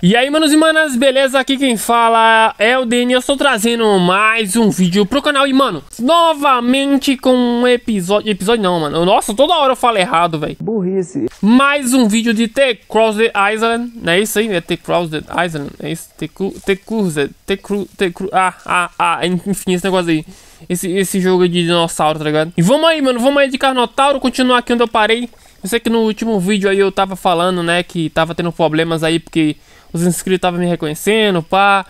E aí, manos e manas, beleza? Aqui quem fala é o Deni. Eu estou trazendo mais um vídeo pro canal. E, mano, novamente com um episódio... Episódio não, mano. Nossa, toda hora eu falo errado, velho. Burrice. Mais um vídeo de The Crossed Island. Não é isso aí? É The Crossed Island. É isso? The, cru... The Cruised. The Cru... The Cru... Ah, ah, ah. Enfim, esse negócio aí. Esse, esse jogo de dinossauro, tá ligado? E vamos aí, mano. Vamos aí de Carnotauro. Continuar aqui onde eu parei. Eu sei que no último vídeo aí eu tava falando, né, que tava tendo problemas aí porque os inscritos estavam me reconhecendo, pá.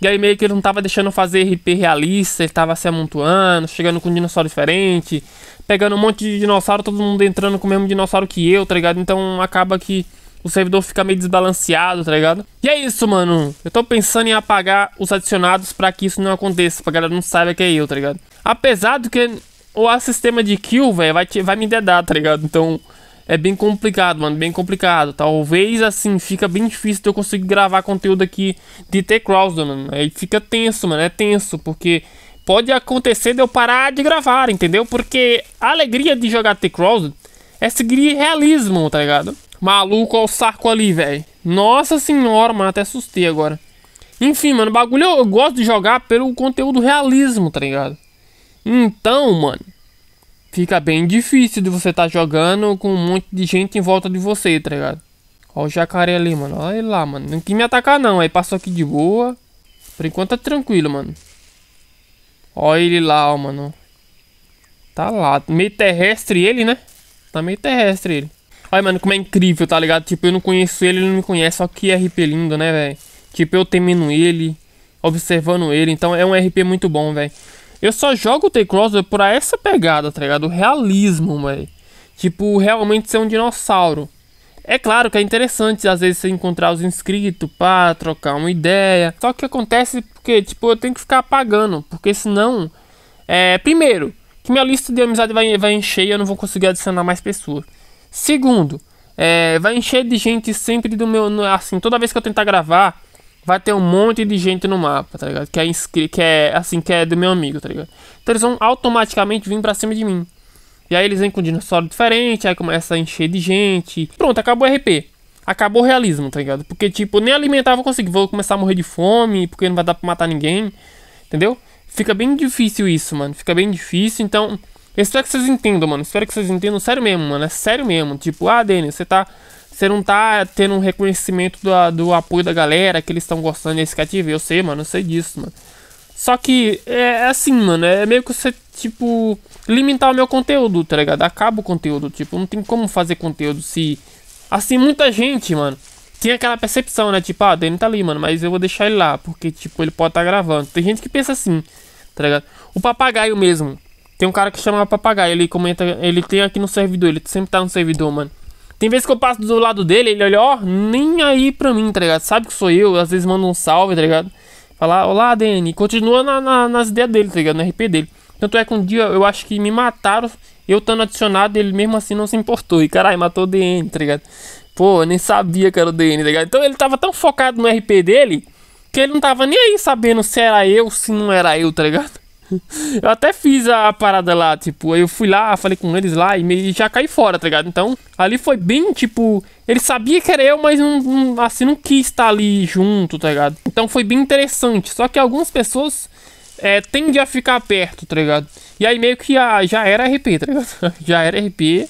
E aí meio que ele não tava deixando fazer RP realista, ele tava se amontoando, chegando com um dinossauro diferente, pegando um monte de dinossauro, todo mundo entrando com o mesmo dinossauro que eu, tá ligado? Então acaba que o servidor fica meio desbalanceado, tá ligado? E é isso, mano. Eu tô pensando em apagar os adicionados para que isso não aconteça, pra galera não saiba que é eu, tá ligado? Apesar do que o sistema de kill, velho, vai, vai me dedar, tá ligado? Então é bem complicado, mano, bem complicado. Talvez assim fica bem difícil de eu conseguir gravar conteúdo aqui de The Crowsdon, mano. Aí fica tenso, mano, é tenso, porque pode acontecer de eu parar de gravar, entendeu? Porque a alegria de jogar The Crowsdon é seguir realismo, tá ligado? Maluco ao saco ali, velho. Nossa senhora, mano, até assustei agora. Enfim, mano, bagulho eu, eu gosto de jogar pelo conteúdo realismo, tá ligado? Então, mano, fica bem difícil de você estar tá jogando com um monte de gente em volta de você, tá ligado? Olha o jacaré ali, mano. Olha ele lá, mano. Não quis me atacar, não. Aí passou aqui de boa. Por enquanto tá tranquilo, mano. Olha ele lá, ó, mano. Tá lá. Meio terrestre ele, né? Tá meio terrestre ele. Olha, mano, como é incrível, tá ligado? Tipo, eu não conheço ele, ele não me conhece. Só que RP lindo, né, velho? Tipo, eu temendo ele, observando ele. Então é um RP muito bom, velho. Eu só jogo o T-Crosser por essa pegada, tá ligado? O realismo, velho. Tipo, realmente ser um dinossauro. É claro que é interessante às vezes você encontrar os inscritos para trocar uma ideia. Só que acontece porque, tipo, eu tenho que ficar apagando. Porque senão. É, primeiro, que minha lista de amizade vai, vai encher e eu não vou conseguir adicionar mais pessoas. Segundo, é, vai encher de gente sempre do meu. Assim, toda vez que eu tentar gravar, vai ter um monte de gente no mapa, tá ligado? Que é inscrito, que é assim, que é do meu amigo, tá ligado? Então eles vão automaticamente vir pra cima de mim. E aí eles vêm com um dinossauro diferente, aí começa a encher de gente. Pronto, acabou o RP. Acabou o realismo, tá ligado? Porque, tipo, nem alimentar eu vou conseguir. Vou começar a morrer de fome, porque não vai dar pra matar ninguém. Entendeu? Fica bem difícil isso, mano. Fica bem difícil, então. espero que vocês entendam, mano. Espero que vocês entendam sério mesmo, mano. É sério mesmo. Tipo, ah, Denis, você tá você não tá tendo um reconhecimento do, do apoio da galera, que eles estão gostando desse cativo. Eu sei, mano, eu sei disso, mano. Só que é, é, assim, mano, é meio que você, tipo, limitar o meu conteúdo, tá ligado? Acaba o conteúdo, tipo, não tem como fazer conteúdo se. Assim, muita gente, mano, tem aquela percepção, né? Tipo, ah, Dani tá ali, mano, mas eu vou deixar ele lá, porque, tipo, ele pode estar tá gravando. Tem gente que pensa assim, tá ligado? O papagaio mesmo. Tem um cara que chama papagaio, ele comenta, ele tem aqui no servidor, ele sempre tá no servidor, mano. Tem vezes que eu passo do lado dele, ele olha, ó, oh, nem aí pra mim, tá ligado? Sabe que sou eu, às vezes manda um salve, tá ligado? Falar, olá, DN, continua na, na, nas ideias dele, tá ligado? No RP dele. Tanto é que um dia eu acho que me mataram, eu estando adicionado, ele mesmo assim não se importou. E caralho, matou o DN, tá ligado? Pô, eu nem sabia que era o DN, tá ligado? Então ele tava tão focado no RP dele que ele não tava nem aí sabendo se era eu, se não era eu, tá ligado? Eu até fiz a parada lá, tipo, eu fui lá, falei com eles lá e me, já caí fora, tá ligado? Então, ali foi bem, tipo, ele sabia que era eu, mas não, não, assim, não quis estar ali junto, tá ligado? Então foi bem interessante. Só que algumas pessoas é, tendem a ficar perto, tá ligado? E aí meio que já era RP, tá ligado? já era RP.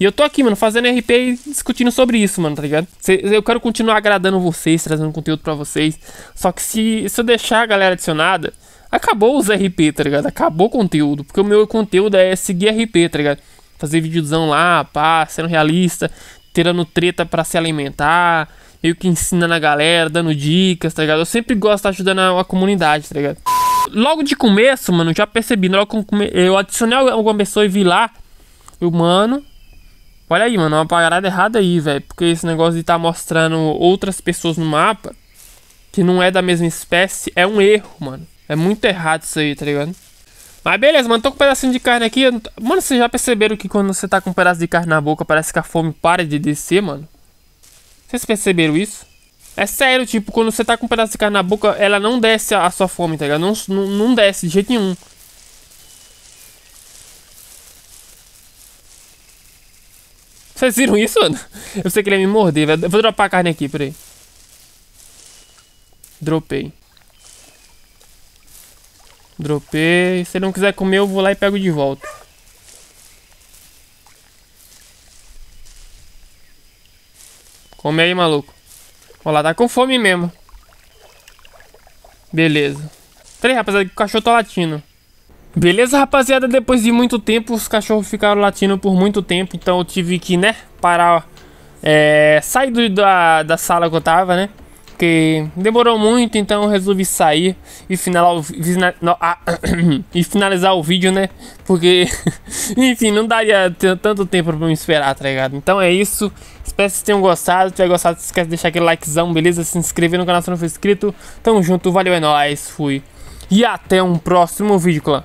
E eu tô aqui, mano, fazendo RP e discutindo sobre isso, mano, tá ligado? eu quero continuar agradando vocês, trazendo conteúdo para vocês. Só que se, se eu deixar a galera adicionada acabou os RP, tá ligado? Acabou o conteúdo. Porque o meu conteúdo é seguir RP, tá ligado? Fazer videozão lá, pá, sendo realista, tirando treta para se alimentar, meio que ensinando a galera, dando dicas, tá ligado? Eu sempre gosto de ajudar ajudando a, comunidade, tá ligado? Logo de começo, mano, já percebi, logo eu adicionei alguma pessoa e vi lá, eu, mano, olha aí, mano, uma parada errada aí, velho, porque esse negócio de estar tá mostrando outras pessoas no mapa que não é da mesma espécie é um erro, mano. É muito errado isso aí, tá ligado? Mas beleza, mano, tô com um pedacinho de carne aqui. Mano, vocês já perceberam que quando você tá com um pedaço de carne na boca, parece que a fome para de descer, mano? Vocês perceberam isso? É sério, tipo, quando você tá com um pedaço de carne na boca, ela não desce a, a sua fome, tá ligado? Não, não, não desce de jeito nenhum. Vocês viram isso, mano? Eu sei que ele ia me morder, velho. Vou dropar a carne aqui, peraí. Dropei. Dropei. Se ele não quiser comer, eu vou lá e pego de volta. Come aí, maluco. Olha lá, tá com fome mesmo. Beleza. Peraí, rapaziada, que o cachorro tá latindo. Beleza, rapaziada? Depois de muito tempo, os cachorros ficaram latindo por muito tempo. Então eu tive que, né, parar... É, sair do, da, da sala que eu tava, né? porque demorou muito, então resolvi sair e, e finalizar o vídeo, né? Porque, enfim, não daria tanto tempo pra me esperar, tá ligado? Então é isso. Espero que vocês tenham gostado. Se tiver gostado, não esquece de deixar aquele likezão, beleza? Se inscrever no canal se não for inscrito. Tamo junto, valeu, é nóis, fui. E até um próximo vídeo, clã.